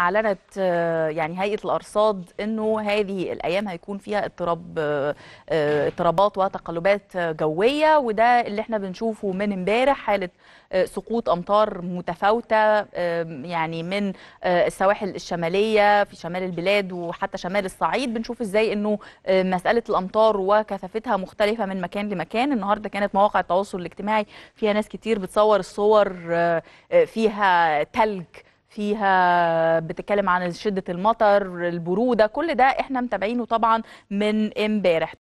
اعلنت آه، يعني هيئه الارصاد انه هذه الايام هيكون فيها اضطراب آه، آه، اضطرابات وتقلبات جويه وده اللي احنا بنشوفه من امبارح حاله سقوط امطار متفاوته يعني من السواحل الشماليه في شمال البلاد وحتى شمال الصعيد بنشوف ازاي انه مساله الامطار وكثافتها مختلفه من مكان لمكان النهارده كانت مواقع التواصل الاجتماعي فيها ناس كتير بتصور الصور فيها تلج فيها بتتكلم عن شده المطر البروده كل ده احنا متابعينه طبعا من امبارح